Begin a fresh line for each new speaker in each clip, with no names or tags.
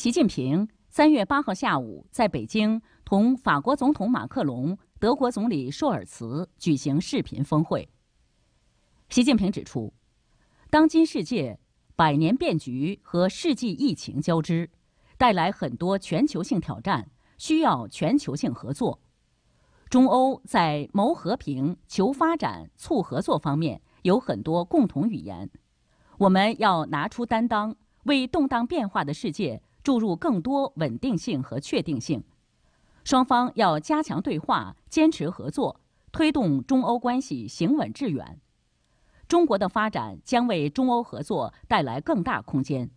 习近平三月八号下午在北京同法国总统马克龙、德国总理舒尔茨举行视频峰会。习近平指出，当今世界百年变局和世纪疫情交织，带来很多全球性挑战，需要全球性合作。中欧在谋和平、求发展、促合作方面有很多共同语言，我们要拿出担当，为动荡变化的世界。注入更多稳定性和确定性，双方要加强对话，坚持合作，推动中欧关系行稳致远。中国的发展将为中欧合作带来更大空间。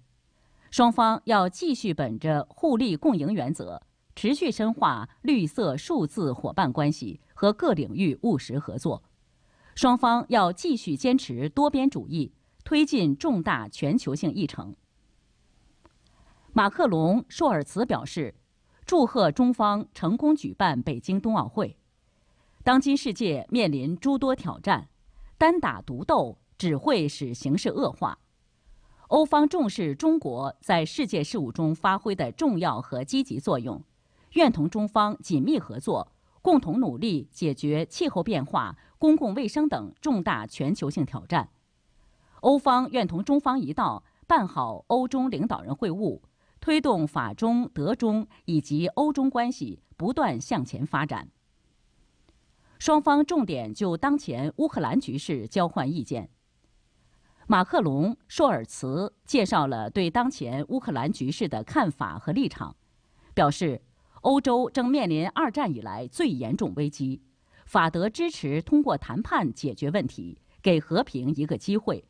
双方要继续本着互利共赢原则，持续深化绿色数字伙伴关系和各领域务实合作。双方要继续坚持多边主义，推进重大全球性议程。马克龙、舒尔茨表示，祝贺中方成功举办北京冬奥会。当今世界面临诸多挑战，单打独斗只会使形势恶化。欧方重视中国在世界事务中发挥的重要和积极作用，愿同中方紧密合作，共同努力解决气候变化、公共卫生等重大全球性挑战。欧方愿同中方一道办好欧中领导人会晤。推动法中、德中以及欧中关系不断向前发展。双方重点就当前乌克兰局势交换意见。马克龙、舒尔茨介绍了对当前乌克兰局势的看法和立场，表示欧洲正面临二战以来最严重危机，法德支持通过谈判解决问题，给和平一个机会。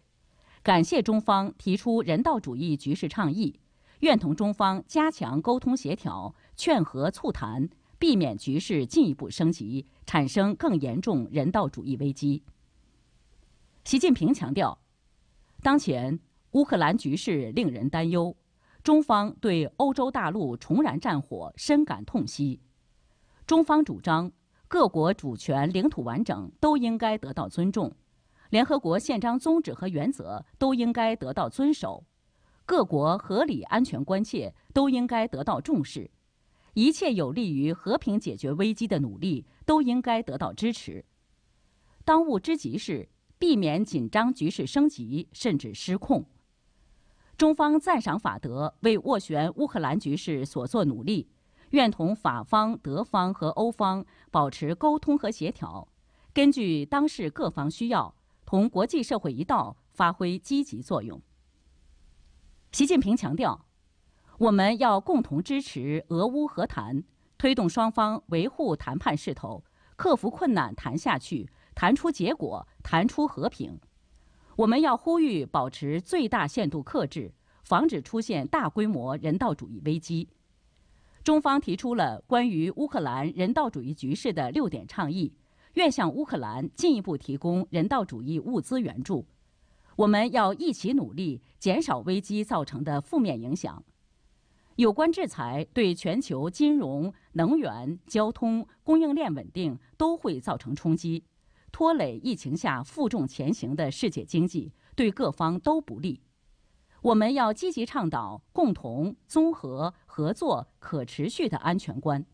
感谢中方提出人道主义局势倡议。愿同中方加强沟通协调，劝和促谈，避免局势进一步升级，产生更严重人道主义危机。习近平强调，当前乌克兰局势令人担忧，中方对欧洲大陆重燃战火深感痛惜。中方主张，各国主权、领土完整都应该得到尊重，联合国宪章宗旨和原则都应该得到遵守。各国合理安全关切都应该得到重视，一切有利于和平解决危机的努力都应该得到支持。当务之急是避免紧张局势升级甚至失控。中方赞赏法德为斡旋乌克兰局势所做努力，愿同法方、德方和欧方保持沟通和协调，根据当事各方需要，同国际社会一道发挥积极作用。习近平强调，我们要共同支持俄乌和谈，推动双方维护谈判势头，克服困难谈下去，谈出结果，谈出和平。我们要呼吁保持最大限度克制，防止出现大规模人道主义危机。中方提出了关于乌克兰人道主义局势的六点倡议，愿向乌克兰进一步提供人道主义物资援助。我们要一起努力，减少危机造成的负面影响。有关制裁对全球金融、能源、交通供应链稳定都会造成冲击，拖累疫情下负重前行的世界经济，对各方都不利。我们要积极倡导共同、综合、合作、可持续的安全观。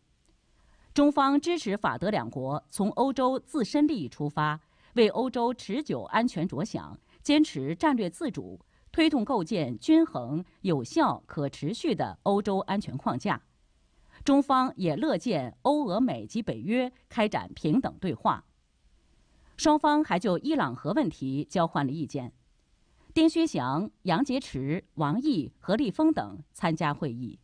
中方支持法德两国从欧洲自身利益出发，为欧洲持久安全着想。坚持战略自主，推动构建均衡、有效、可持续的欧洲安全框架。中方也乐见欧、俄、美及北约开展平等对话。双方还就伊朗核问题交换了意见。丁薛祥、杨洁篪、王毅、何立峰等参加会议。